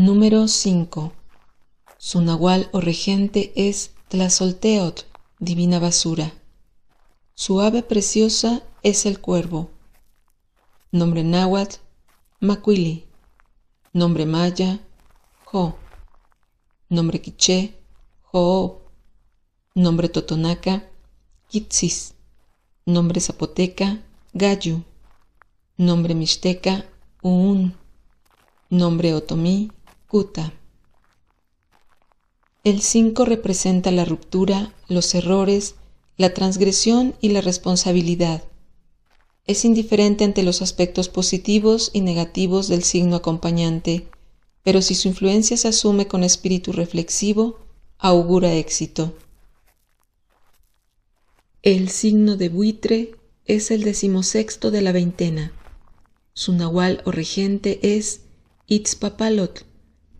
Número 5. Su nahual o regente es Tlazolteot, divina basura. Su ave preciosa es el cuervo. Nombre náhuatl, Macuili. Nombre maya, Jo. Nombre quiché, jo. Nombre totonaca, Kitsis. Nombre zapoteca, Gayu. Nombre mixteca, un. Nombre otomí, el 5 representa la ruptura, los errores, la transgresión y la responsabilidad. Es indiferente ante los aspectos positivos y negativos del signo acompañante, pero si su influencia se asume con espíritu reflexivo, augura éxito. El signo de buitre es el decimosexto de la veintena. Su nahual o regente es Itzpapalotl,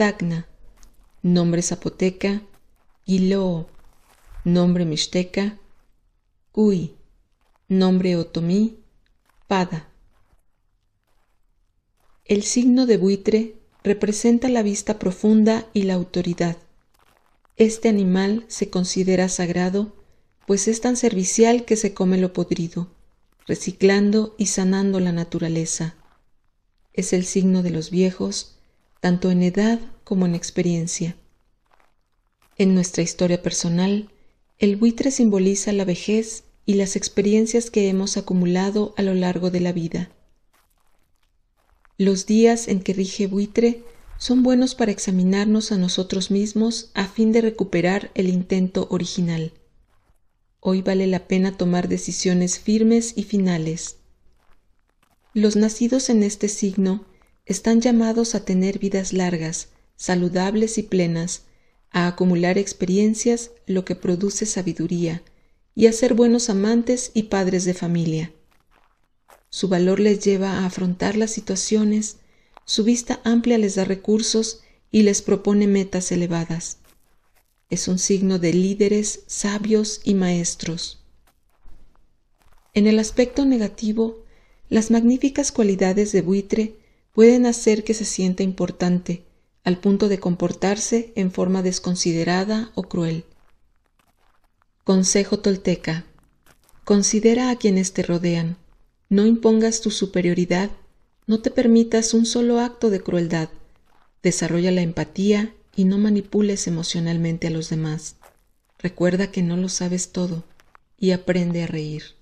Dagna, nombre zapoteca, Guilo, nombre mixteca, Cuy, nombre otomí, Pada. El signo de buitre representa la vista profunda y la autoridad. Este animal se considera sagrado, pues es tan servicial que se come lo podrido, reciclando y sanando la naturaleza. Es el signo de los viejos, tanto en edad como en experiencia. En nuestra historia personal, el buitre simboliza la vejez y las experiencias que hemos acumulado a lo largo de la vida. Los días en que rige buitre son buenos para examinarnos a nosotros mismos a fin de recuperar el intento original. Hoy vale la pena tomar decisiones firmes y finales. Los nacidos en este signo están llamados a tener vidas largas, saludables y plenas, a acumular experiencias, lo que produce sabiduría, y a ser buenos amantes y padres de familia. Su valor les lleva a afrontar las situaciones, su vista amplia les da recursos y les propone metas elevadas. Es un signo de líderes, sabios y maestros. En el aspecto negativo, las magníficas cualidades de buitre pueden hacer que se sienta importante, al punto de comportarse en forma desconsiderada o cruel. Consejo tolteca. Considera a quienes te rodean. No impongas tu superioridad, no te permitas un solo acto de crueldad. Desarrolla la empatía y no manipules emocionalmente a los demás. Recuerda que no lo sabes todo y aprende a reír.